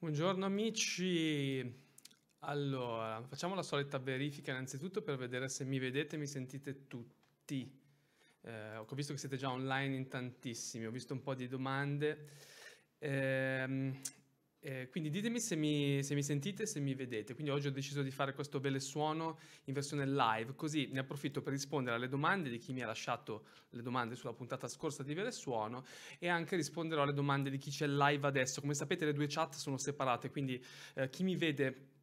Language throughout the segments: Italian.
Buongiorno amici. Allora, facciamo la solita verifica innanzitutto per vedere se mi vedete e mi sentite tutti. Eh, ho visto che siete già online in tantissimi, ho visto un po' di domande. Eh, eh, quindi ditemi se mi, se mi sentite e se mi vedete. Quindi oggi ho deciso di fare questo ve suono in versione live, così ne approfitto per rispondere alle domande di chi mi ha lasciato le domande sulla puntata scorsa di ve suono e anche risponderò alle domande di chi c'è live adesso. Come sapete le due chat sono separate, quindi eh, chi mi vede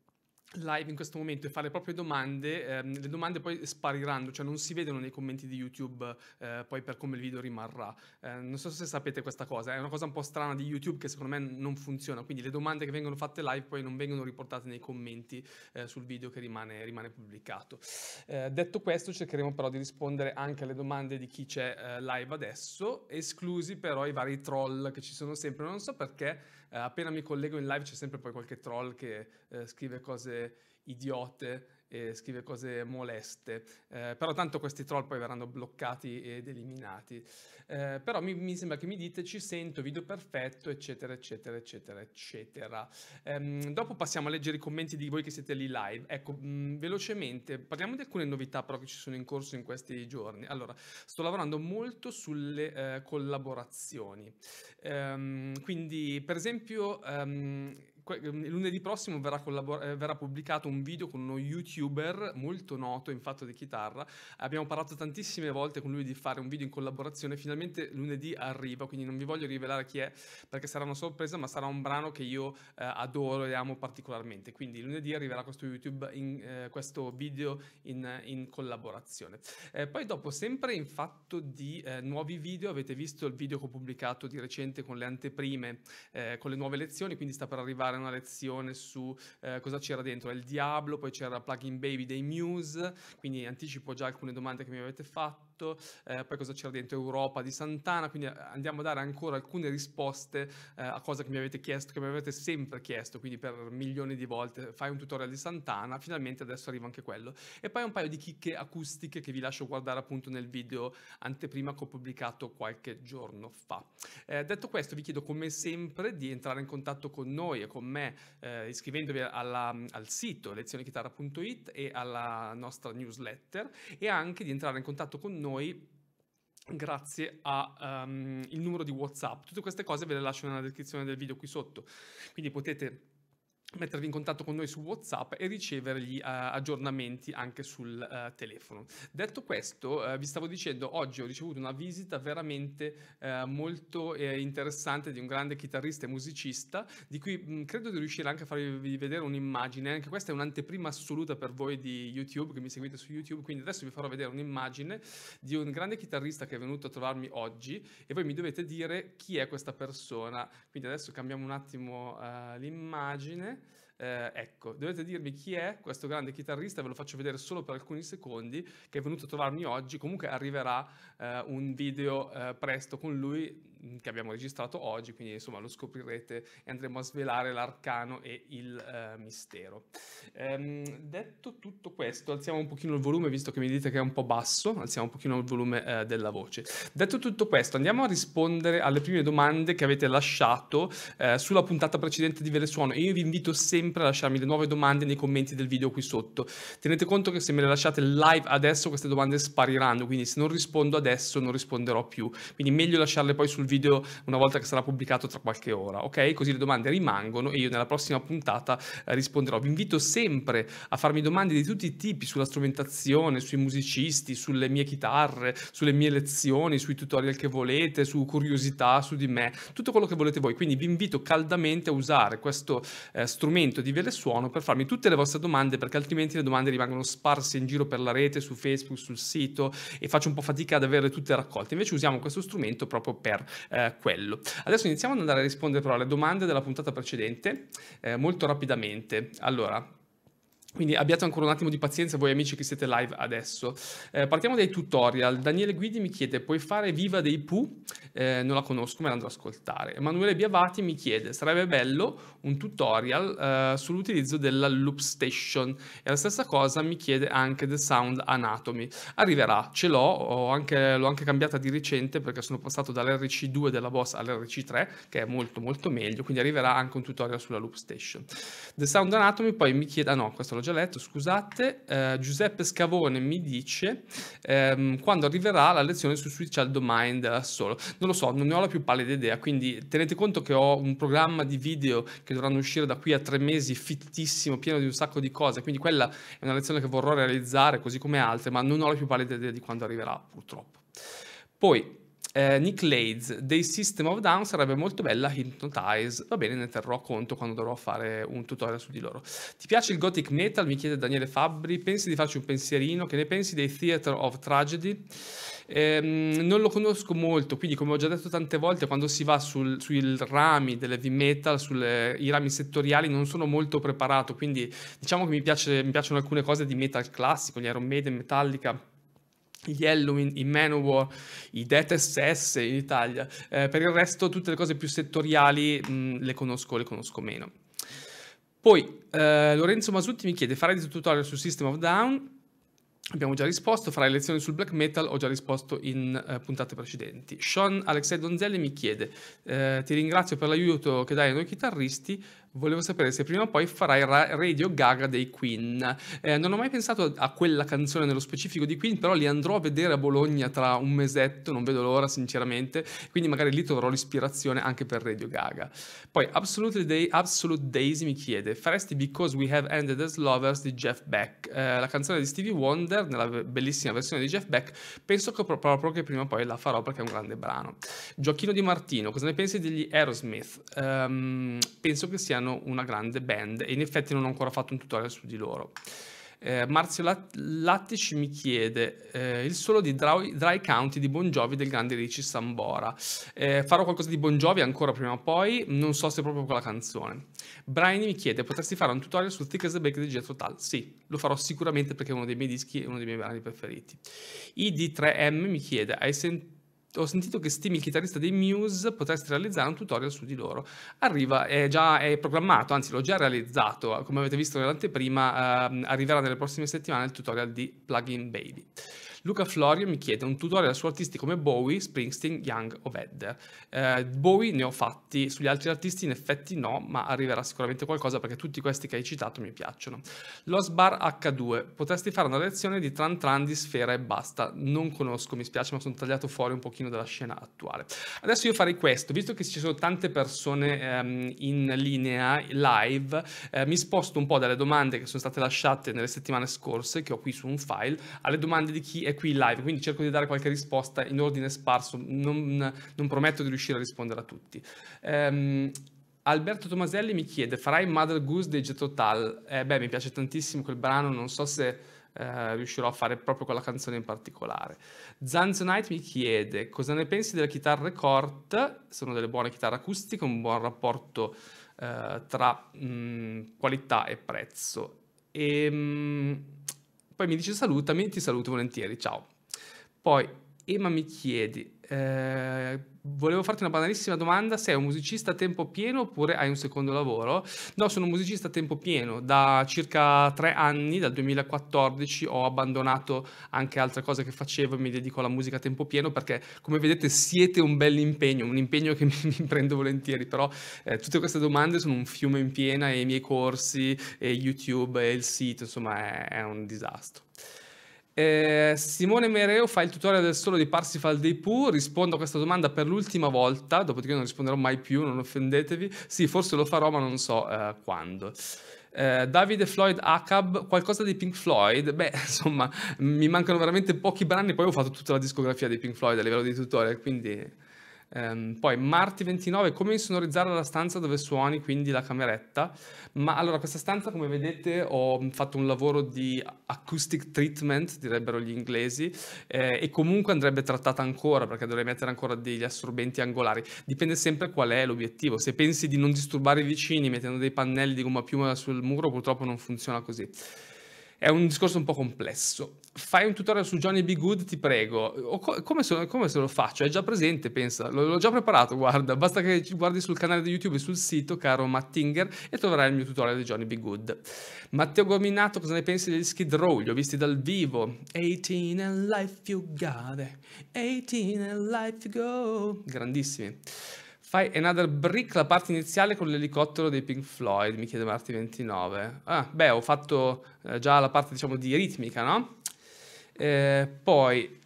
live in questo momento e fare le proprie domande, ehm, le domande poi spariranno, cioè non si vedono nei commenti di YouTube eh, poi per come il video rimarrà. Eh, non so se sapete questa cosa, è una cosa un po' strana di YouTube che secondo me non funziona, quindi le domande che vengono fatte live poi non vengono riportate nei commenti eh, sul video che rimane, rimane pubblicato. Eh, detto questo cercheremo però di rispondere anche alle domande di chi c'è eh, live adesso, esclusi però i vari troll che ci sono sempre, non so perché eh, appena mi collego in live c'è sempre poi qualche troll che eh, scrive cose idiote e scrive cose moleste, eh, però tanto questi troll poi verranno bloccati ed eliminati. Eh, però mi, mi, sembra che mi dite ci sento, video perfetto, eccetera, eccetera, eccetera, eccetera. Ehm, dopo passiamo a leggere i commenti di voi che siete lì live. Ecco, mh, mm, velocemente, parliamo di alcune novità però che ci sono in corso in questi giorni. Allora, sto lavorando molto sulle eh, collaborazioni. Ehm, quindi, per esempio... Um, Ehm, lunedì prossimo verrà, collabor- eh, verrà, pubblicato un video con uno youtuber molto noto in fatto di chitarra. Abbiamo parlato tantissime volte con lui di fare un video in collaborazione. Finalmente lunedì arriva, quindi non vi voglio rivelare chi è perché sarà una sorpresa, ma sarà un brano che io eh, adoro e amo particolarmente. Quindi lunedì arriverà questo, YouTube in, eh, questo video in, in collaborazione. Eh, poi dopo, sempre in fatto di eh, nuovi video, avete visto il video che ho pubblicato di recente con le anteprime, eh, con le nuove lezioni, quindi sta per arrivare fare una lezione su eh, cosa c'era dentro il Diablo, poi c'era Plugin Baby dei Muse, quindi anticipo già alcune domande che mi avete fatto, eh, poi cosa c'era dentro Europa di Santana, quindi eh, andiamo a dare ancora alcune risposte eh, a cose che mi avete chiesto, che mi avete sempre chiesto, quindi per milioni di volte fai un tutorial di Santana, finalmente adesso arriva anche quello. E poi un paio di chicche acustiche che vi lascio guardare appunto nel video anteprima che ho pubblicato qualche giorno fa. Eh, detto questo vi chiedo come sempre di entrare in contatto con noi e con con me eh, iscrivendovi alla, al sito lezionechitarra.it e alla nostra newsletter e anche di entrare in contatto con noi grazie al ehm, um, numero di WhatsApp. Tutte queste cose ve le lascio nella descrizione del video qui sotto, quindi potete mettervi in contatto con noi su WhatsApp e ricevere gli uh, aggiornamenti anche sul uh, telefono. Detto questo, uh, vi stavo dicendo, oggi ho ricevuto una visita veramente molto interessante di un grande chitarrista e musicista, di cui mh, mm, credo di riuscire anche a farvi vedere un'immagine, anche questa è un'anteprima assoluta per voi di YouTube, che mi seguite su YouTube, quindi adesso vi farò vedere un'immagine di un grande chitarrista che è venuto a trovarmi oggi e voi mi dovete dire chi è questa persona. Quindi adesso cambiamo un attimo l'immagine. Eh, ecco, dovete dirmi chi è questo grande chitarrista, ve lo faccio vedere solo per alcuni secondi, che è venuto a trovarmi oggi, comunque arriverà eh, un video eh, presto con lui, Mm, che abbiamo registrato oggi, quindi insomma lo scoprirete e andremo a svelare l'arcano e il uh, mistero. Um, detto tutto questo, alziamo un pochino il volume, visto che mi dite che è un po' basso, alziamo un pochino il volume uh, della voce. Detto tutto questo, andiamo a rispondere alle prime domande che avete lasciato uh, sulla puntata precedente di Velesuono e io vi invito sempre a lasciarmi le nuove domande nei commenti del video qui sotto. Tenete conto che se me le lasciate live adesso queste domande spariranno, quindi se non rispondo adesso non risponderò più, quindi meglio lasciarle poi sul video video una volta che sarà pubblicato tra qualche ora, ok? Così le domande rimangono e io nella prossima puntata eh, risponderò. Vi invito sempre a farmi domande di tutti i tipi sulla strumentazione, sui musicisti, sulle mie chitarre, sulle mie lezioni, sui tutorial che volete, su curiosità, su di me, tutto quello che volete voi. Quindi vi invito caldamente a usare questo eh, strumento di Velesuono per farmi tutte le vostre domande perché altrimenti le domande rimangono sparse in giro per la rete, su Facebook, sul sito e faccio un po' fatica ad averle tutte raccolte. Invece usiamo questo strumento proprio per eh, quello. Adesso iniziamo ad andare a rispondere però alle domande della puntata precedente eh, molto rapidamente. Allora, quindi abbiate ancora un attimo di pazienza voi amici che siete live adesso. Eh, partiamo dai tutorial. Daniele Guidi mi chiede, puoi fare Viva dei Pooh? Eh, non la conosco, me la andrò ad ascoltare. Emanuele Biavati mi chiede, sarebbe bello un tutorial eh, sull'utilizzo della Loop Station. E la stessa cosa mi chiede anche The Sound Anatomy. Arriverà, ce l'ho, anche, l'ho anche cambiata di recente perché sono passato dall'RC2 della Boss all'RC3, che è molto molto meglio, quindi arriverà anche un tutorial sulla Loop Station. The Sound Anatomy poi mi chiede, ah no, questo l'ho già letto, scusate. Eh, Giuseppe Scavone mi dice ehm, quando arriverà la lezione su Switch Shadow Mind da solo. Non lo so, non ne ho la più pallida idea, quindi tenete conto che ho un programma di video che dovranno uscire da qui a tre mesi fittissimo, pieno di un sacco di cose, quindi quella è una lezione che vorrò realizzare così come altre, ma non ho la più pallida idea di quando arriverà purtroppo. Poi eh, Nick Lades dei System of Down sarebbe molto bella Hypnotize, va bene ne terrò conto quando dovrò fare un tutorial su di loro. Ti piace il gothic metal? Mi chiede Daniele Fabbri, pensi di farci un pensierino, che ne pensi dei Theater of Tragedy? Ehm, non lo conosco molto, quindi come ho già detto tante volte, quando si va sul, sui rami delle v metal, sui eh, rami settoriali, non sono molto preparato, quindi diciamo che mi, piace, mi piacciono alcune cose di metal classico, gli Iron Maiden, Metallica, gli Halloween, i Manowar, i Death SS in Italia. Eh, per il resto tutte le cose più settoriali mh, le conosco, le conosco meno. Poi eh, Lorenzo Masutti mi chiede, farai dei tutorial su System of Down? Abbiamo già risposto, farai lezioni sul black metal, ho già risposto in eh, puntate precedenti. Sean Alexei Donzelli mi chiede, eh, ti ringrazio per l'aiuto che dai a noi chitarristi, Volevo sapere se prima o poi farai Radio Gaga dei Queen. Eh, non ho mai pensato a quella canzone nello specifico di Queen, però li andrò a vedere a Bologna tra un mesetto, non vedo l'ora sinceramente, quindi magari lì troverò l'ispirazione anche per Radio Gaga. Poi Absolute, Day, Absolute Daisy mi chiede, faresti Because We Have Ended As Lovers di Jeff Beck? Eh, la canzone di Stevie Wonder, nella bellissima versione di Jeff Beck, penso che proprio che prima o poi la farò perché è un grande brano. Gioacchino Di Martino, cosa ne pensi degli Aerosmith? Um, penso che siano siano una grande band e in effetti non ho ancora fatto un tutorial su di loro. Eh, Marzio Lat- Lattici mi chiede eh, il solo di dry, dry, County di Bon Jovi del grande Ricci Sambora. Eh, farò qualcosa di Bon Jovi ancora prima o poi, non so se proprio quella canzone. Brian mi chiede potresti fare un tutorial su Thick as a Bake di Jet Total Sì, lo farò sicuramente perché è uno dei miei dischi e uno dei miei brani preferiti. ID3M mi chiede hai sentito ho sentito che Steam, il chitarrista dei Muse, potresti realizzare un tutorial su di loro. Arriva, è già è programmato, anzi l'ho già realizzato, come avete visto nell'anteprima, ehm, arriverà nelle prossime settimane il tutorial di Plugin Baby. Luca Florio mi chiede un tutorial su artisti come Bowie, Springsteen, Young o Vedder. Eh, Bowie ne ho fatti, sugli altri artisti in effetti no, ma arriverà sicuramente qualcosa perché tutti questi che hai citato mi piacciono. Los Bar H2, potresti fare una lezione di Tran Tran di Sfera e basta, non conosco, mi spiace ma sono tagliato fuori un pochino dalla scena attuale. Adesso io farei questo, visto che ci sono tante persone ehm, in linea live, eh, mi sposto un po' dalle domande che sono state lasciate nelle settimane scorse, che ho qui su un file, alle domande di chi è qui in live, quindi cerco di dare qualche risposta in ordine sparso, non, non prometto di riuscire a rispondere a tutti. Um, Alberto Tomaselli mi chiede, farai Mother Goose dei Jet Total? Eh, beh, mi piace tantissimo quel brano, non so se eh, riuscirò a fare proprio quella canzone in particolare. Zanzonite mi chiede, cosa ne pensi delle chitarre Cort? Sono delle buone chitarre acustiche, un buon rapporto eh, tra mh, mm, qualità e prezzo. E, ehm, mh, poi mi dice salutami, ti saluto volentieri, ciao. Poi Emma mi chiede eh, volevo farti una banalissima domanda, sei un musicista a tempo pieno oppure hai un secondo lavoro? No, sono un musicista a tempo pieno, da circa tre anni, dal 2014 ho abbandonato anche altre cose che facevo e mi dedico alla musica a tempo pieno perché come vedete siete un bel impegno, un impegno che mi, mi prendo volentieri, però eh, tutte queste domande sono un fiume in piena e i miei corsi e YouTube e il sito, insomma è, è un disastro. Eh, Simone Mereo fa il tutorial del solo di Parsifal dei Pooh. Rispondo a questa domanda per l'ultima volta, dopodiché non risponderò mai più, non offendetevi. Sì, forse lo farò, ma non so eh, quando. Eh, Davide Floyd Acab, qualcosa di Pink Floyd? Beh, insomma, mi mancano veramente pochi brani, poi ho fatto tutta la discografia di Pink Floyd a livello di tutorial, quindi Um, poi Marti 29, come insonorizzare la stanza dove suoni, quindi la cameretta. Ma allora, questa stanza, come vedete, ho fatto un lavoro di acoustic treatment, direbbero gli inglesi, eh, e comunque andrebbe trattata ancora perché dovrei mettere ancora degli assorbenti angolari. Dipende sempre qual è l'obiettivo. Se pensi di non disturbare i vicini mettendo dei pannelli di gomma piuma sul muro, purtroppo non funziona così è un discorso un po' complesso. Fai un tutorial su Johnny B. Good, ti prego. Co- come, se, come, se, lo faccio? È già presente, pensa. L- l'ho già preparato, guarda. Basta che guardi sul canale di YouTube e sul sito, caro Mattinger, e troverai il mio tutorial di Johnny B. Good. Matteo Gominato, cosa ne pensi degli Skid Row? Li ho visti dal vivo. 18 and life you got it. 18 and life you go. Grandissimi. Fai another brick, la parte iniziale con l'elicottero dei Pink Floyd, mi chiede Marti29. Ah, beh, ho fatto eh, già la parte, diciamo, di ritmica, no? Eh, poi...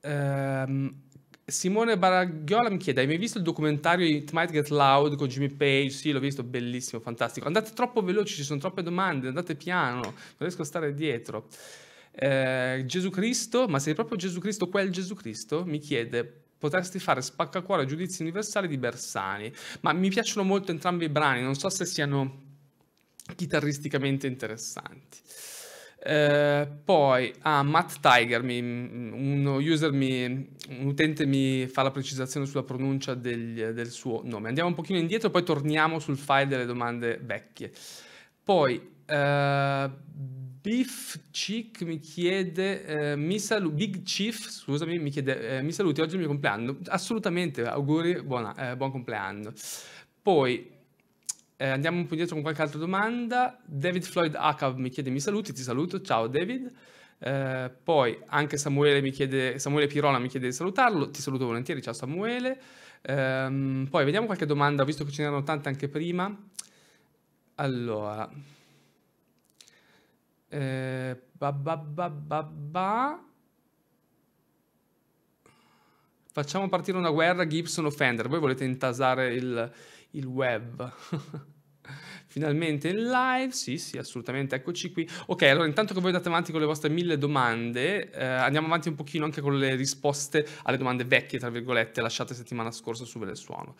Ehm, Simone Baragliola mi chiede: Hai mai visto il documentario It Might Get Loud con Jimmy Page? Sì, l'ho visto, bellissimo, fantastico. Andate troppo veloci, ci sono troppe domande, andate piano, non riesco a stare dietro. Eh, Gesù Cristo, ma sei proprio Gesù Cristo, quel Gesù Cristo? Mi chiede: potresti fare spaccacuore giudizi universali di Bersani, ma mi piacciono molto entrambi i brani, non so se siano chitarristicamente interessanti. Eh, poi a ah, Matt Tiger, mi, user mi, un utente mi fa la precisazione sulla pronuncia degli, del suo nome. Andiamo un pochino indietro, poi torniamo sul file delle domande vecchie. Poi eh, Beef Chick mi chiede, eh, mi salu- Big Chief, scusami, mi chiede, eh, mi saluti, oggi è il mio compleanno. Assolutamente, auguri, buona, eh, buon compleanno. Poi eh, andiamo un po' indietro con qualche altra domanda. David Floyd H mi chiede, mi saluti, ti saluto, ciao David. Eh, poi anche Samuele, mi chiede, Samuele Pirona mi chiede di salutarlo, ti saluto volentieri, ciao Samuele. Ehm, poi vediamo qualche domanda, visto che ce n'erano tante anche prima. Allora... Eh, ba ba ba Facciamo partire una guerra Gibson o Fender. Voi volete intasare il, il web. Finalmente in live, sì, sì, assolutamente, eccoci qui. Ok, allora intanto che voi andate avanti con le vostre mille domande, eh, andiamo avanti un pochino anche con le risposte alle domande vecchie, tra virgolette, lasciate settimana scorsa su Vele Suono.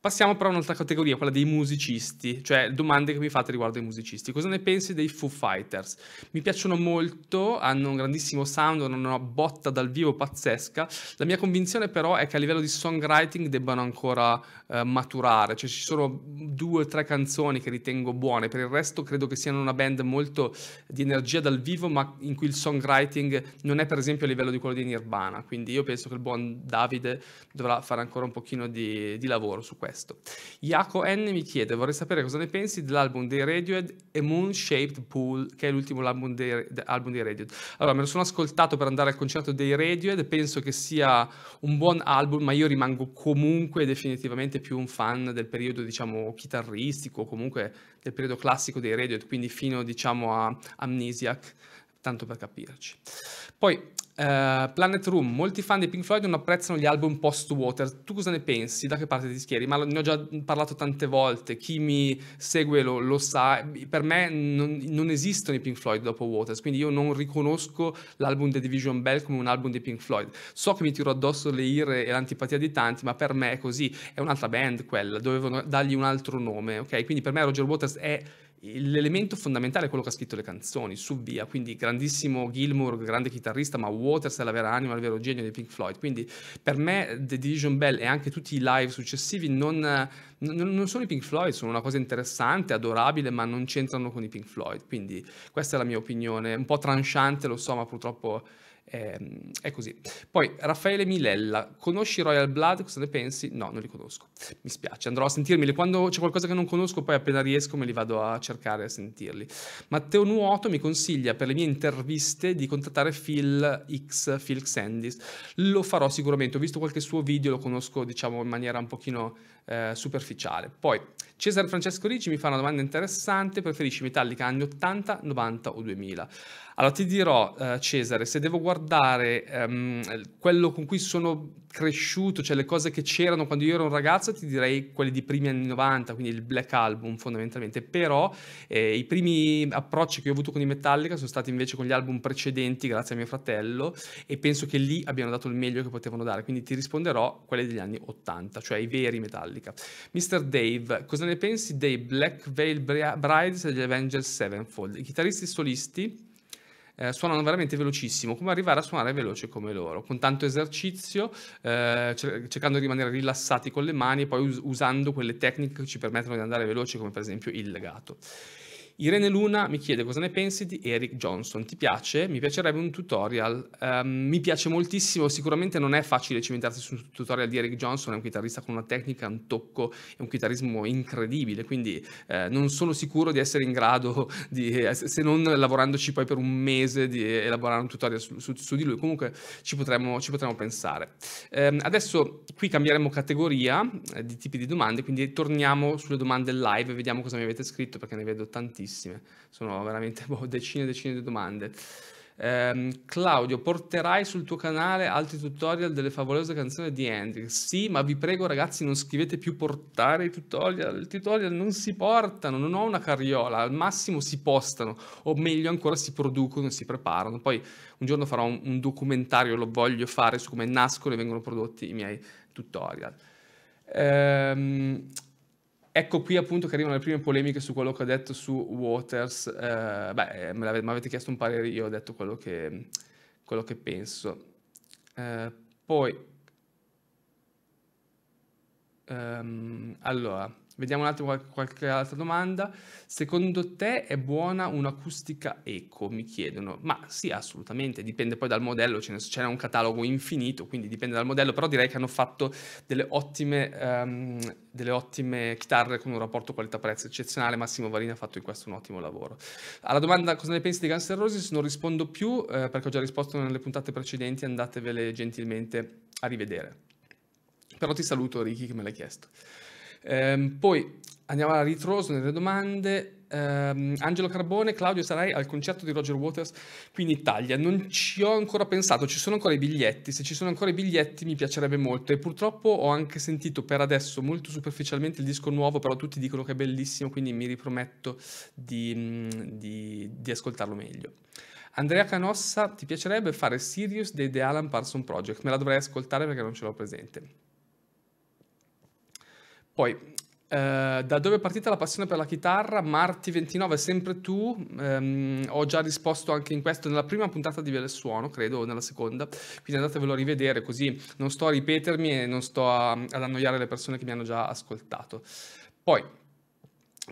Passiamo però a un'altra categoria, quella dei musicisti, cioè domande che mi fate riguardo ai musicisti. Cosa ne pensi dei Foo Fighters? Mi piacciono molto, hanno un grandissimo sound, hanno una botta dal vivo pazzesca. La mia convinzione però è che a livello di songwriting debbano ancora eh, maturare, cioè ci sono due o tre canzoni che ritengo ritengo buone. Per il resto credo che siano una band molto di energia dal vivo, ma in cui il songwriting non è per esempio a livello di quello di Nirvana. Quindi io penso che il buon Davide dovrà fare ancora un pochino di, di lavoro su questo. Iaco N mi chiede, vorrei sapere cosa ne pensi dell'album dei Radiohead e Moon Shaped Pool, che è l'ultimo album dei, album dei Radiohead. Allora, me lo sono ascoltato per andare al concerto dei Radiohead, penso che sia un buon album, ma io rimango comunque definitivamente più un fan del periodo, diciamo, chitarristico, comunque del periodo classico dei Radiohead, quindi fino diciamo a Amnesiac tanto per capirci. Poi, uh, Planet Room, molti fan di Pink Floyd non apprezzano gli album post-Water, tu cosa ne pensi? Da che parte ti schieri? Ma ne ho già parlato tante volte, chi mi segue lo, lo sa, per me non, non, esistono i Pink Floyd dopo Waters, quindi io non riconosco l'album The Division Bell come un album di Pink Floyd. So che mi tiro addosso le ire e l'antipatia di tanti, ma per me è così, è un'altra band quella, dovevano dargli un altro nome, ok? Quindi per me Roger Waters è l'elemento fondamentale è quello che ha scritto le canzoni, su via, quindi grandissimo Gilmour, grande chitarrista, ma Waters è la vera anima, il vero genio dei Pink Floyd, quindi per me The Division Bell e anche tutti i live successivi non, non, non sono i Pink Floyd, sono una cosa interessante, adorabile, ma non c'entrano con i Pink Floyd, quindi questa è la mia opinione, un po' tranciante lo so, ma purtroppo eh, è così. Poi Raffaele Milella, conosci Royal Blood? Cosa ne pensi? No, non li conosco. Mi spiace, andrò a sentirmeli. Quando c'è qualcosa che non conosco, poi appena riesco me li vado a cercare a sentirli. Matteo Nuoto mi consiglia per le mie interviste di contattare Phil X, Phil Xandis. Lo farò sicuramente. Ho visto qualche suo video, lo conosco diciamo in maniera un pochino eh, superficiale. Poi Cesare Francesco Ricci mi fa una domanda interessante, preferisci Metallica anni 80, 90 o 2000? Allora ti dirò eh, Cesare, se devo guardare ehm, quello con cui sono cresciuto, cioè le cose che c'erano quando io ero un ragazzo, ti direi quelli di primi anni 90, quindi il Black Album fondamentalmente, però eh, i primi approcci che ho avuto con i Metallica sono stati invece con gli album precedenti, grazie a mio fratello, e penso che lì abbiano dato il meglio che potevano dare, quindi ti risponderò quelli degli anni 80, cioè i veri Metallica metallica. Mr. Dave, cosa ne pensi dei Black Veil Brides e degli Avengers Sevenfold? I chitarristi solisti eh, suonano veramente velocissimo, come arrivare a suonare veloce come loro, con tanto esercizio, eh, cercando di rimanere rilassati con le mani e poi us- usando quelle tecniche che ci permettono di andare veloce, come per esempio il legato. Irene Luna mi chiede cosa ne pensi di Eric Johnson. Ti piace? Mi piacerebbe un tutorial. Um, mi piace moltissimo. Sicuramente non è facile cimentarsi su un tutorial di Eric Johnson. È un chitarrista con una tecnica, un tocco e un chitarrismo incredibile. Quindi eh, non sono sicuro di essere in grado, di, eh, se non lavorandoci poi per un mese, di elaborare un tutorial su, su, su di lui. Comunque ci potremmo, ci potremmo pensare. Um, adesso qui cambieremo categoria eh, di tipi di domande. Quindi torniamo sulle domande live e vediamo cosa mi avete scritto perché ne vedo tantissime tantissime, sono veramente boh, decine e decine di domande. Um, Claudio, porterai sul tuo canale altri tutorial delle favolose canzoni di Hendrix? Sì, ma vi prego ragazzi non scrivete più portare i tutorial, i tutorial non si portano, non ho una carriola, al massimo si postano, o meglio ancora si producono e si preparano. Poi un giorno farò un, un documentario, lo voglio fare, su come nascono e vengono prodotti i miei tutorial. Ehm... Um, Ecco qui appunto che arrivano le prime polemiche su quello che ho detto su Waters. Eh, beh, eh, mi avete chiesto un parere, io ho detto quello che, quello che penso. Eh, poi, um, allora, Vediamo un attimo qualche, qualche altra domanda. Secondo te è buona un'acustica eco? Mi chiedono. Ma sì, assolutamente, dipende poi dal modello, ce n'è un catalogo infinito, quindi dipende dal modello, però direi che hanno fatto delle ottime, um, delle ottime chitarre con un rapporto qualità-prezzo eccezionale, Massimo Varini ha fatto in questo un ottimo lavoro. Alla domanda cosa ne pensi di Guns N' Roses non rispondo più eh, perché ho già risposto nelle puntate precedenti, andatevele gentilmente a rivedere. Però ti saluto Ricky che me l'hai chiesto. Ehm, poi andiamo alla ritroso nelle domande. Um, Angelo Carbone, Claudio, sarai al concerto di Roger Waters qui in Italia. Non ci ho ancora pensato, ci sono ancora i biglietti. Se ci sono ancora i biglietti mi piacerebbe molto. E purtroppo ho anche sentito per adesso molto superficialmente il disco nuovo, però tutti dicono che è bellissimo, quindi mi riprometto di, mm, di, di ascoltarlo meglio. Andrea Canossa, ti piacerebbe fare Sirius dei The Alan Parson Project? Me la dovrei ascoltare perché non ce l'ho presente. Poi, eh, da dove è partita la passione per la chitarra? Marti29, sempre tu, ehm, ho già risposto anche in questo nella prima puntata di Vele Suono, credo, o nella seconda, quindi andatevelo a rivedere così non sto a ripetermi e non sto a, ad annoiare le persone che mi hanno già ascoltato. Poi,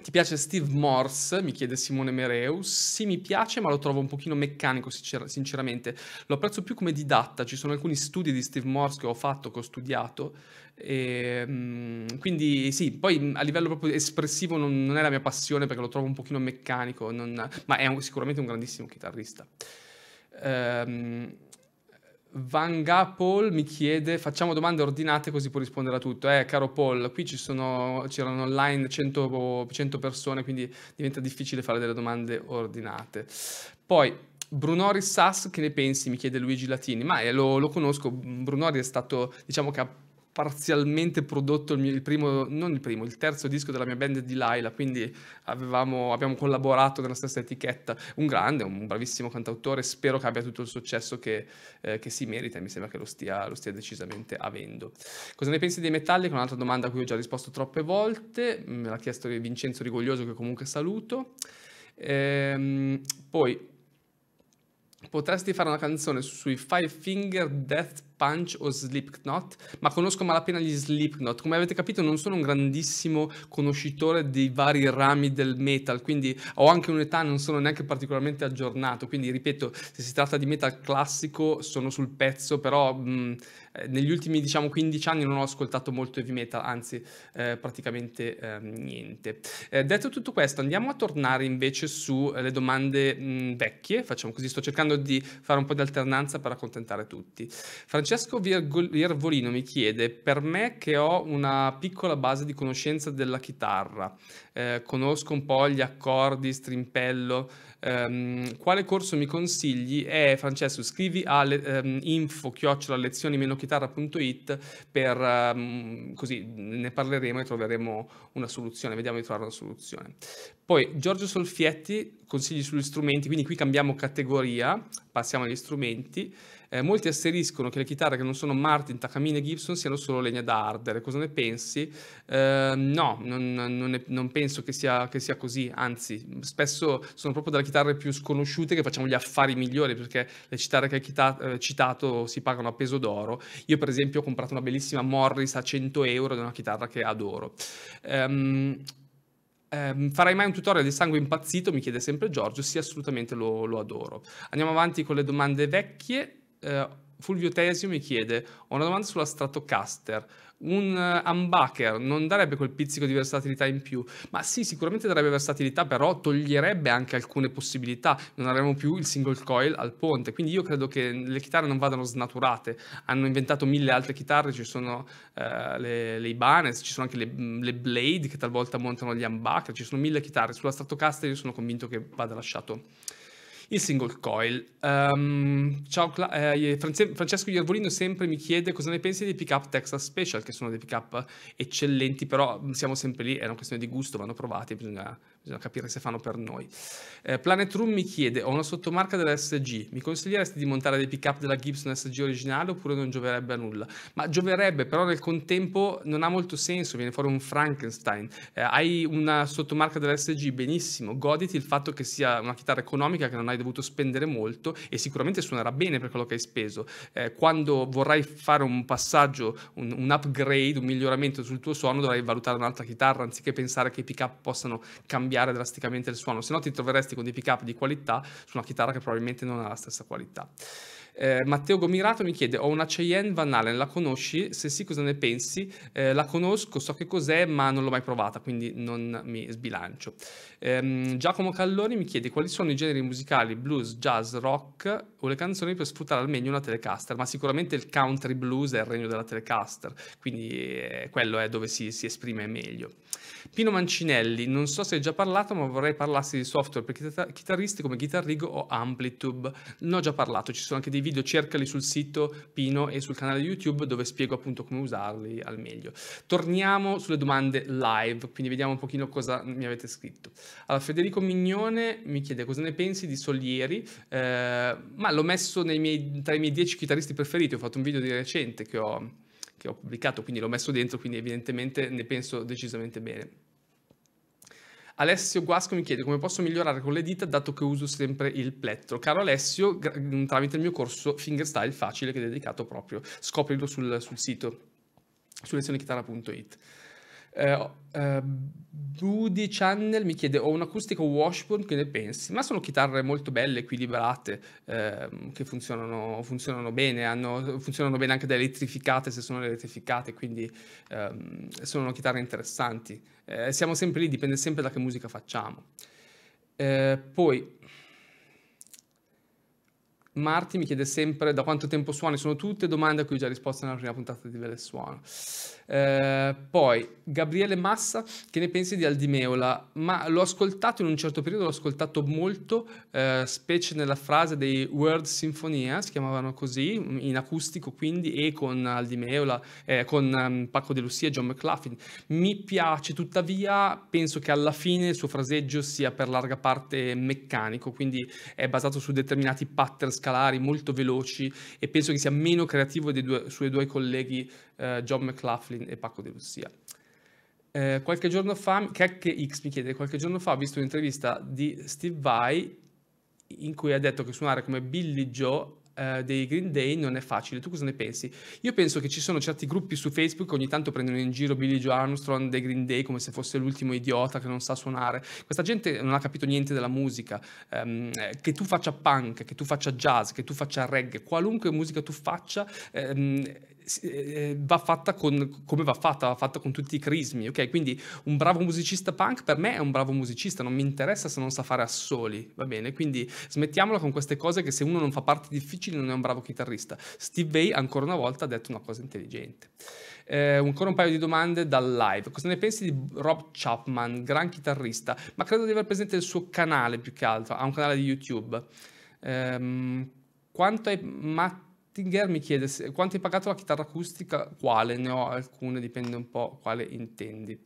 ti piace Steve Morse? Mi chiede Simone Mereus. Sì, mi piace, ma lo trovo un pochino meccanico, sinceramente. Lo apprezzo più come didatta. Ci sono alcuni studi di Steve Morse che ho fatto, che ho studiato, e, ehm, quindi sì, poi mhmm, a livello proprio espressivo non, non, è la mia passione perché lo trovo un pochino meccanico, non, ma è un, sicuramente un grandissimo chitarrista. Um, Van Paul mi chiede, facciamo domande ordinate così può rispondere a tutto. Eh, caro Paul, qui c'erano online 100, 100 persone, quindi diventa difficile fare delle domande ordinate. Poi, Brunori Sass, che ne pensi? Mi chiede Luigi Latini. Ma eh, lo, lo, conosco, Brunori è stato, diciamo che ha parzialmente prodotto il, mio, il, primo, non il primo, il terzo disco della mia band di Laila, quindi avevamo, abbiamo collaborato nella stessa etichetta, un grande, un bravissimo cantautore, spero che abbia tutto il successo che, eh, che si merita e mi sembra che lo stia, lo stia, decisamente avendo. Cosa ne pensi dei metalli? Metallica? Un'altra domanda a cui ho già risposto troppe volte, me l'ha chiesto Vincenzo Rigoglioso che comunque saluto. Ehm, poi, potresti fare una canzone sui Five Finger Death Punch o Slipknot, ma conosco malapena gli Slipknot. Come avete capito non sono un grandissimo conoscitore dei vari rami del metal, quindi ho anche un'età, non sono neanche particolarmente aggiornato, quindi ripeto, se si tratta di metal classico sono sul pezzo, però mh, mm, eh, negli ultimi diciamo 15 anni non ho ascoltato molto heavy metal, anzi eh, praticamente eh, niente. Eh, detto tutto questo, andiamo a tornare invece sulle eh, domande mh, mm, vecchie, facciamo così, sto cercando di fare un po' di alternanza per accontentare tutti. Francesco Francesco Viervolino mi chiede, per me che ho una piccola base di conoscenza della chitarra, eh, conosco un po' gli accordi, strimpello, Um, quale corso mi consigli? Eh, Francesco, scrivi a le, um, info chiocciola lezioni-chitarra.it per um, così ne parleremo e troveremo una soluzione, vediamo di trovare una soluzione. Poi Giorgio Solfietti, consigli sugli strumenti, quindi qui cambiamo categoria, passiamo agli strumenti. Eh, molti asseriscono che le chitarre che non sono Martin, Takamine e Gibson siano solo legna da ardere. Cosa ne pensi? Eh, no, non, non, ne, non penso che sia, che sia, così, anzi, spesso sono proprio delle chitarre chitarre più sconosciute che facciamo gli affari migliori perché le chitarre che hai cita- eh, citato si pagano a peso d'oro. Io per esempio ho comprato una bellissima Morris a 100 euro è una chitarra che adoro. Um, Um, farai mai un tutorial di sangue impazzito? Mi chiede sempre Giorgio. Sì, assolutamente lo, lo adoro. Andiamo avanti con le domande vecchie. Uh, Fulvio Tesio mi chiede: Ho una domanda sulla Stratocaster un eh, humbucker non darebbe quel pizzico di versatilità in più, ma sì, sicuramente darebbe versatilità, però toglierebbe anche alcune possibilità, non avremo più il single coil al ponte, quindi io credo che le chitarre non vadano snaturate, hanno inventato mille altre chitarre, ci sono eh, le, le, Ibanez, ci sono anche le, mm, le, Blade che talvolta montano gli humbucker, ci sono mille chitarre, sulla Stratocaster io sono convinto che vada lasciato il single coil. Um, ciao, Cla- eh, Francesco Iervolino sempre mi chiede cosa ne pensi dei pick-up Texas Special, che sono dei pick-up eccellenti, però siamo sempre lì, è una questione di gusto, vanno provati, bisogna, bisogna capire se fanno per noi. Eh, Planet Room mi chiede, ho una sottomarca della SG, mi consiglieresti di montare dei pick-up della Gibson SG originale oppure non gioverebbe a nulla? Ma gioverebbe, però nel contempo non ha molto senso, viene fuori un Frankenstein. Eh, hai una sottomarca della SG, benissimo, goditi il fatto che sia una chitarra economica che non hai dovuto spendere molto e sicuramente suonerà bene per quello che hai speso. Eh, quando vorrai fare un passaggio, un, un upgrade, un miglioramento sul tuo suono, dovrai valutare un'altra chitarra anziché pensare che i pick-up possano cambiare cambiare drasticamente il suono, se no ti troveresti con dei pick up di qualità su una chitarra che probabilmente non ha la stessa qualità. Eh, Matteo Gomirato mi chiede: Ho una Cheyenne Van Allen, la conosci? Se sì, cosa ne pensi? Eh, la conosco, so che cos'è, ma non l'ho mai provata, quindi non mi sbilancio. Eh, Giacomo Calloni mi chiede: Quali sono i generi musicali blues, jazz, rock o le canzoni per sfruttare al meglio una telecaster? Ma sicuramente il country blues è il regno della telecaster, quindi eh, quello è dove si, si esprime meglio. Pino Mancinelli, non so se hai già parlato, ma vorrei parlarsi di software per chitarristi come Guitarrigo o Amplitube. Ne ho già parlato, ci sono anche dei video video cercali sul sito Pino e sul canale YouTube dove spiego appunto come usarli al meglio. Torniamo sulle domande live, quindi vediamo un pochino cosa mi avete scritto. Allora, Federico Mignone mi chiede cosa ne pensi di Solieri, eh, ma l'ho messo miei, tra i miei dieci chitarristi preferiti, ho fatto un video di recente che ho, che ho pubblicato, quindi l'ho messo dentro, quindi evidentemente ne penso decisamente bene. Alessio Guasco mi chiede come posso migliorare con le dita dato che uso sempre il plettro. Caro Alessio, mm, tramite il mio corso Fingerstyle facile che è dedicato proprio, scoprilo sul, sul sito, su lezionechitarra.it. Eh, eh, Rudy Channel mi chiede ho un acustico Washburn che ne pensi? Ma sono chitarre molto belle, equilibrate eh, che funzionano, funzionano bene hanno, funzionano bene anche da elettrificate se sono elettrificate quindi ehm, sono chitarre interessanti eh, siamo sempre lì, dipende sempre da che musica facciamo eh, poi Marti mi chiede sempre da quanto tempo suoni sono tutte domande a cui ho già risposto nella prima puntata di Vele Suono eh, poi Gabriele Massa, che ne pensi di Aldimeola? Ma l'ho ascoltato in un certo periodo, l'ho ascoltato molto, eh, specie nella frase dei World Sinfonia, si chiamavano così, in acustico quindi, e con Aldimeola, eh, con um, Paco De Lucia e John McLaughlin. Mi piace, tuttavia penso che alla fine il suo fraseggio sia per larga parte meccanico, quindi è basato su determinati pattern scalari molto veloci e penso che sia meno creativo dei due, suoi due colleghi eh, John McLaughlin e Paco De Lucia. Eh, qualche giorno fa, Cacche X mi chiede, qualche giorno fa ho visto un'intervista di Steve Vai in cui ha detto che suonare come Billy Joe eh, dei Green Day non è facile. Tu cosa ne pensi? Io penso che ci sono certi gruppi su Facebook che ogni tanto prendono in giro Billy Joe Armstrong dei Green Day come se fosse l'ultimo idiota che non sa suonare. Questa gente non ha capito niente della musica. Um, che tu faccia punk, che tu faccia jazz, che tu faccia reggae, qualunque musica tu faccia... Um, eh, eh, va fatta con, come va fatta, va fatta con tutti i crismi, ok? Quindi un bravo musicista punk per me è un bravo musicista, non mi interessa se non sa fare assoli, va bene? Quindi smettiamola con queste cose che se uno non fa parti difficili non è un bravo chitarrista. Steve Bay ancora una volta ha detto una cosa intelligente. Eh, ancora un paio di domande dal live. Cosa ne pensi di Rob Chapman, gran chitarrista? Ma credo di aver presente il suo canale più che altro, ha un canale di YouTube. Eh, quanto è matto Stinger mi chiede se, quanto hai pagato la chitarra acustica, quale, ne ho alcune, dipende un po' quale intendi.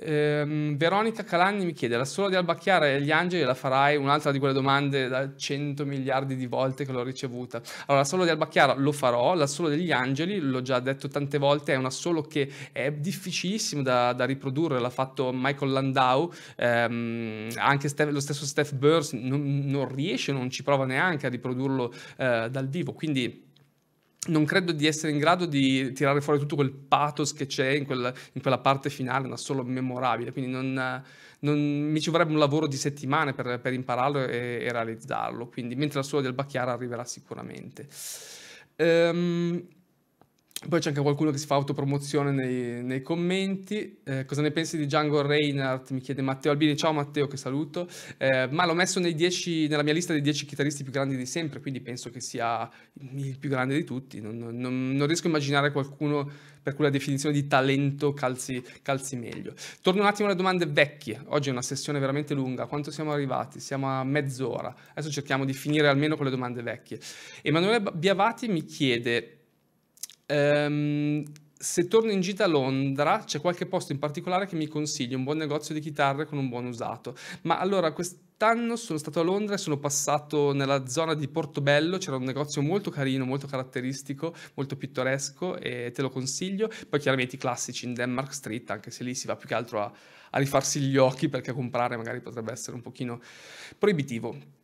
Ehm, Veronica Calagni mi chiede, la sola di Albacchiara e gli angeli la farai? Un'altra di quelle domande da 100 miliardi di volte che l'ho ricevuta. Allora, la sola di Albacchiara lo farò, la sola degli angeli, l'ho già detto tante volte, è una solo che è difficilissima da, da, riprodurre, l'ha fatto Michael Landau, ehm, anche Steph, lo stesso Steph Burns non, non, riesce, non ci prova neanche a riprodurlo eh, dal vivo, quindi non credo di essere in grado di tirare fuori tutto quel pathos che c'è in, quel, in quella parte finale, una solo memorabile, quindi non, non, mi ci vorrebbe un lavoro di settimane per, per impararlo e, e, realizzarlo, quindi mentre la solo del Bacchiara arriverà sicuramente. Ehm, poi c'è anche qualcuno che si fa autopromozione nei, nei commenti. Eh, cosa ne pensi di Django Reinhardt? Mi chiede Matteo Albini. Ciao Matteo, che saluto. Eh, ma l'ho messo dieci, nella mia lista dei 10 chitarristi più grandi di sempre, quindi penso che sia il più grande di tutti. Non, non, non riesco a immaginare qualcuno per cui la definizione di talento calzi, calzi, meglio. Torno un attimo alle domande vecchie. Oggi è una sessione veramente lunga. Quanto siamo arrivati? Siamo a mezz'ora. Adesso cerchiamo di finire almeno con le domande vecchie. Emanuele Biavati mi chiede Ehm, se torno in gita a Londra c'è qualche posto in particolare che mi consigli, un buon negozio di chitarre con un buon usato. Ma allora quest'anno sono stato a Londra e sono passato nella zona di Portobello, c'era un negozio molto carino, molto caratteristico, molto pittoresco e te lo consiglio. Poi chiaramente i classici in Denmark Street, anche se lì si va più che altro a, a rifarsi gli occhi perché comprare magari potrebbe essere un pochino proibitivo.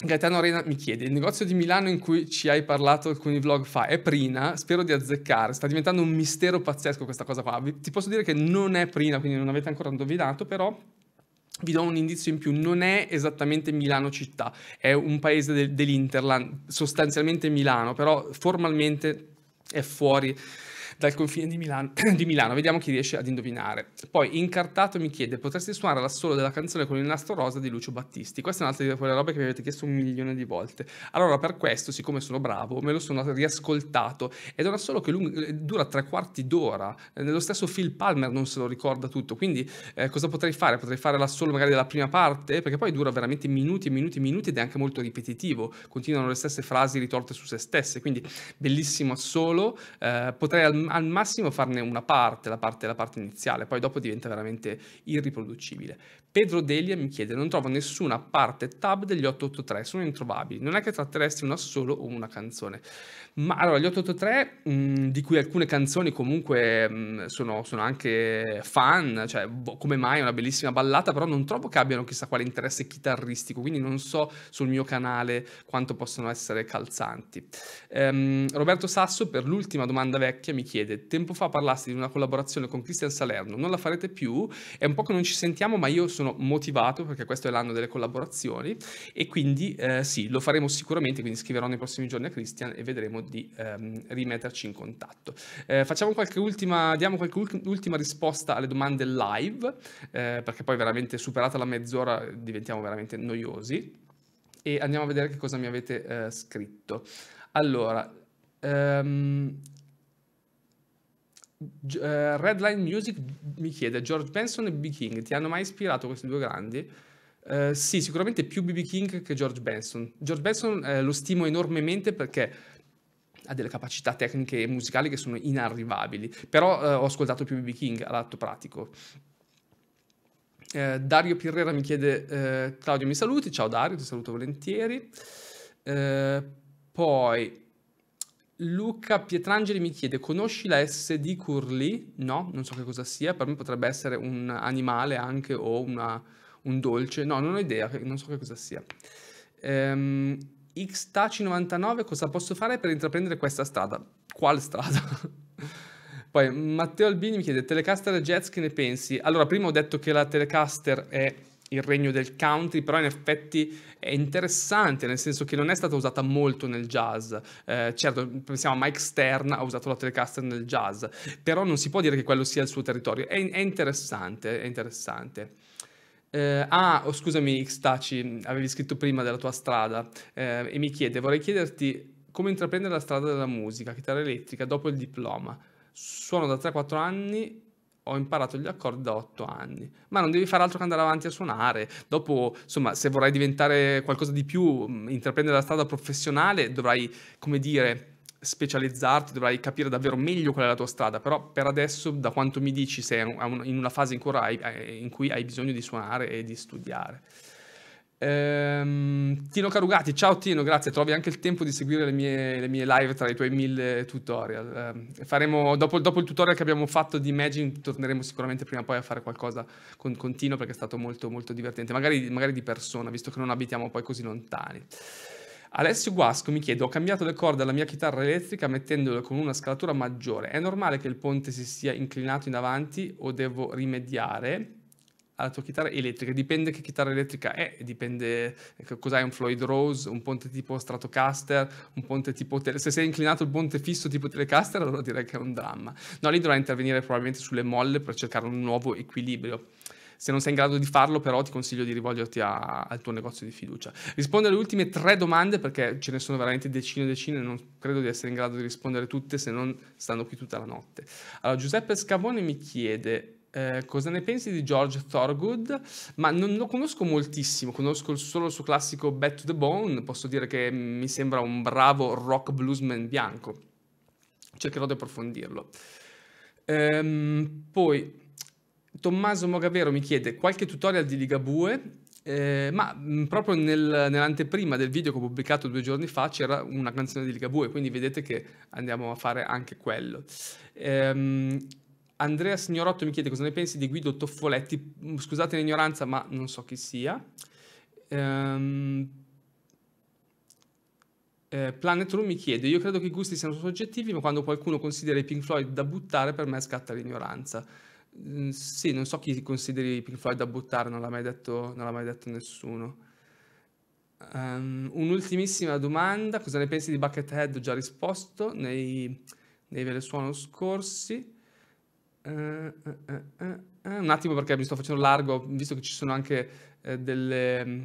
Gaetano Arena mi chiede, il negozio di Milano in cui ci hai parlato alcuni vlog fa è Prina, spero di azzeccare, sta diventando un mistero pazzesco questa cosa qua, ti posso dire che non è Prina, quindi non avete ancora indovinato, però vi do un indizio in più, non è esattamente Milano città, è un paese del, dell'Interland, sostanzialmente Milano, però formalmente è fuori dal confine di Milano, di Milano. Vediamo chi riesce ad indovinare. Poi Incartato mi chiede, potresti suonare l'assolo della canzone con il nastro rosa di Lucio Battisti? Questa è un'altra di quelle robe che mi avete chiesto un milione di volte. Allora per questo, siccome sono bravo, me lo sono riascoltato ed è un assolo che lungo, eh, dura tre quarti d'ora. Eh, nello stesso Phil Palmer non se lo ricorda tutto, quindi eh, cosa potrei fare? Potrei fare l'assolo magari della prima parte, perché poi dura veramente minuti e minuti e minuti ed è anche molto ripetitivo. Continuano le stesse frasi ritorte su se stesse, quindi bellissimo assolo. Eh, potrei almeno al massimo farne una parte, la parte, la parte iniziale, poi dopo diventa veramente irriproducibile. Pedro Delia mi chiede, non trovo nessuna parte tab degli 883, sono introvabili, non è che tratteresti una solo o una canzone. Ma allora, gli 883, mh, mm, di cui alcune canzoni comunque mh, mm, sono, sono, anche fan, cioè boh, come mai, è una bellissima ballata, però non trovo che abbiano chissà quale interesse chitarristico, quindi non so sul mio canale quanto possono essere calzanti. Ehm, Roberto Sasso, per l'ultima domanda vecchia, mi chiede, tempo fa parlasti di una collaborazione con Cristian Salerno, non la farete più? È un po' che non ci sentiamo, ma io sono sono motivato perché questo è l'anno delle collaborazioni e quindi eh, sì, lo faremo sicuramente, quindi scriverò nei prossimi giorni a Christian e vedremo di ehm, rimetterci in contatto. Eh, facciamo qualche ultima, diamo qualche ultima risposta alle domande live, eh, perché poi veramente superata la mezz'ora eh, diventiamo veramente noiosi e andiamo a vedere che cosa mi avete eh, scritto. Allora, um, eh, Redline Music mi chiede, George Benson e B. King, ti hanno mai ispirato questi due grandi? Eh, sì, sicuramente più B.B. King che George Benson. George Benson eh, lo stimo enormemente perché ha delle capacità tecniche e musicali che sono inarrivabili, però eh, ho ascoltato più B.B. King all'atto pratico. Eh, Dario Pirrera mi chiede, eh, Claudio mi saluti, ciao Dario, ti saluto volentieri. poi Luca Pietrangeli mi chiede, conosci la SD Curly? No, non so che cosa sia, per me potrebbe essere un animale anche o una, un dolce, no, non ho idea, non so che cosa sia. Ehm, Xtaci99, cosa posso fare per intraprendere questa strada? Quale strada? Poi Matteo Albini mi chiede, Telecaster Jets che ne pensi? Allora, prima ho detto che la Telecaster è il regno del country, però in effetti è interessante, nel senso che non è stata usata molto nel jazz. Eh, certo, pensiamo a Mike Stern, ha usato la telecaster nel jazz, però non si può dire che quello sia il suo territorio. È, è interessante, è interessante. Eh, ah, oh, scusami Xtaci, avevi scritto prima della tua strada eh, e mi chiede, vorrei chiederti come intraprendere la strada della musica, chitarra elettrica, dopo il diploma. Suono da 3-4 anni ho imparato gli accordi da otto anni, ma non devi fare altro che andare avanti a suonare. Dopo, insomma, se vorrai diventare qualcosa di più, intraprendere la strada professionale, dovrai, come dire, specializzarti, dovrai capire davvero meglio qual è la tua strada, però per adesso, da quanto mi dici, sei in una fase in cui hai, in cui hai bisogno di suonare e di studiare. Ehm, Tino Carugati, ciao Tino, grazie, trovi anche il tempo di seguire le mie, le mie live tra i tuoi mille tutorial. Ehm, faremo, dopo, dopo, il tutorial che abbiamo fatto di Imagine torneremo sicuramente prima o poi a fare qualcosa con, con Tino perché è stato molto molto divertente, magari, magari di persona, visto che non abitiamo poi così lontani. Alessio Guasco mi chiede: Ho cambiato le corde alla mia chitarra elettrica mettendole con una scalatura maggiore. È normale che il ponte si sia inclinato in avanti o devo rimediare? alla tua chitarra elettrica, dipende che chitarra elettrica è, dipende ecco, cos'hai un Floyd Rose, un ponte tipo Stratocaster, un ponte tipo tele- se sei inclinato il ponte fisso tipo Telecaster allora direi che è un dramma. No, lì dovrai intervenire probabilmente sulle molle per cercare un nuovo equilibrio. Se non sei in grado di farlo, però, ti consiglio di rivolgerti a, al tuo negozio di fiducia. Rispondo alle ultime tre domande perché ce ne sono veramente decine e decine. e Non credo di essere in grado di rispondere tutte se non stando qui tutta la notte. Allora, Giuseppe Scavone mi chiede: eh, cosa ne pensi di George Thorgood? Ma non lo conosco moltissimo, conosco solo il suo classico Bad to the Bone, posso dire che mi sembra un bravo rock bluesman bianco. Cercherò di approfondirlo. Ehm, poi Tommaso Mogavero mi chiede qualche tutorial di Ligabue eh, ma mh, mm, proprio nel, nell'anteprima del video che ho pubblicato due giorni fa c'era una canzone di Ligabue, quindi vedete che andiamo a fare anche quello. Ehm, Andrea Signorotto mi chiede cosa ne pensi di Guido Toffoletti. Mm, scusate l'ignoranza, ma non so chi sia. Ehm, eh, Planet Room mi chiede: Io credo che i gusti siano soggettivi, ma quando qualcuno considera i Pink Floyd da buttare, per me scatta l'ignoranza. Ehm, sì, non so chi consideri i Pink Floyd da buttare, non l'ha mai detto, l'ha mai detto nessuno. Um, un'ultimissima domanda, cosa ne pensi di Buckethead? Ho già risposto nei, nei ve suono scorsi. Eh, eh, eh, un attimo perché mi sto facendo largo, visto che ci sono anche delle, mm,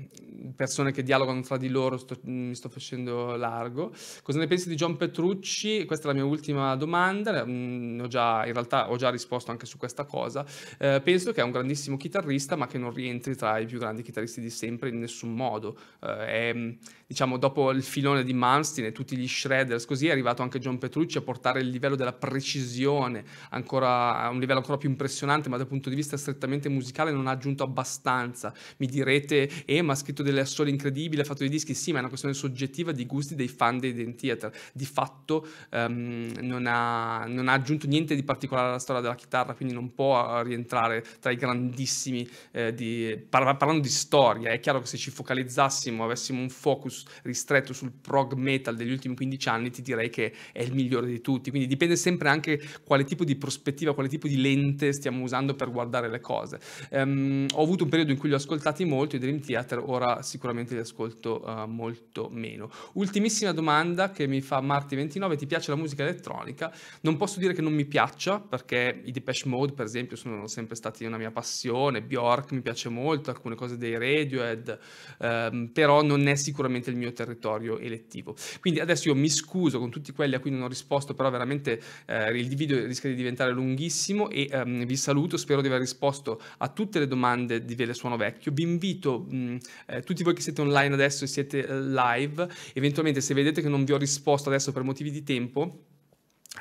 persone che dialogano fra di loro, sto, mi sto facendo largo. Cosa ne pensi di John Petrucci? Questa è la mia ultima domanda, mm, ho già, in realtà ho già risposto anche su questa cosa. Eh, penso che è un grandissimo chitarrista, ma che non rientri tra i più grandi chitarristi di sempre in nessun modo. Eh, è, mm, diciamo, dopo il filone di Malmsteen e tutti gli shredders, così è arrivato anche John Petrucci a portare il livello della precisione ancora, a un livello ancora più impressionante, ma dal punto di vista strettamente musicale non ha aggiunto abbastanza. Mi direte, eh, ma ha scritto delle delle sole incredibili, ha fatto dei dischi, sì, ma è una questione soggettiva di gusti dei fan dei Dream Theater. Di fatto um, non, ha, non, ha, aggiunto niente di particolare alla storia della chitarra, quindi non può eh, rientrare tra i grandissimi eh, di, par- parlando di storia. È chiaro che se ci focalizzassimo, avessimo un focus ristretto sul prog metal degli ultimi 15 anni, ti direi che è il migliore di tutti. Quindi dipende sempre anche quale tipo di prospettiva, quale tipo di lente stiamo usando per guardare le cose. Um, ho avuto un periodo in cui li ho ascoltati molto, i Dream Theater, ora sicuramente li ascolto uh, molto meno. Ultimissima domanda che mi fa Marti29, ti piace la musica elettronica? Non posso dire che non mi piaccia, perché i Depeche Mode, per esempio, sono sempre stati una mia passione, Bjork mi piace molto, alcune cose dei Radiohead, ehm, però non è sicuramente il mio territorio elettivo. Quindi adesso io mi scuso con tutti quelli a cui non ho risposto, però veramente eh, il video rischia di diventare lunghissimo e ehm, vi saluto, spero di aver risposto a tutte le domande di Vele Suono Vecchio. Vi invito mh, eh, tutti tutti voi che siete online adesso e siete eh, live, eventualmente se vedete che non vi ho risposto adesso per motivi di tempo,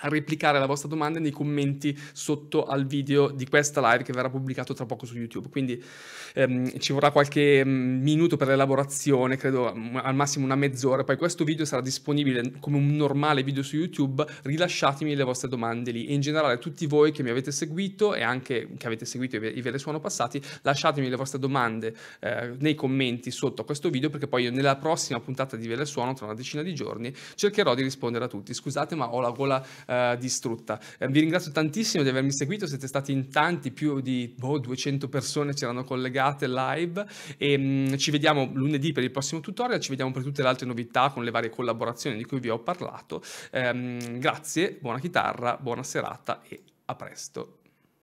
a replicare la vostra domanda nei commenti sotto al video di questa live che verrà pubblicato tra poco su YouTube. Quindi ehm, ci vorrà qualche mm, minuto per l'elaborazione, credo mm, al massimo una mezz'ora. Poi questo video sarà disponibile come un normale video su YouTube. Rilasciatemi le vostre domande lì. E in generale tutti voi che mi avete seguito e anche che avete seguito i ve le suono passati, lasciatemi le vostre domande eh, nei commenti sotto a questo video perché poi io nella prossima puntata di Ve le suono tra una decina di giorni cercherò di rispondere a tutti. Scusate ma ho la gola eh, distrutta. Eh, vi ringrazio tantissimo di avermi seguito, siete stati in tanti, più di boh, 200 persone c'erano collegate live e mh, mm, ci vediamo lunedì per il prossimo tutorial, ci vediamo per tutte le altre novità con le varie collaborazioni di cui vi ho parlato. Eh, grazie, buona chitarra, buona serata e a presto.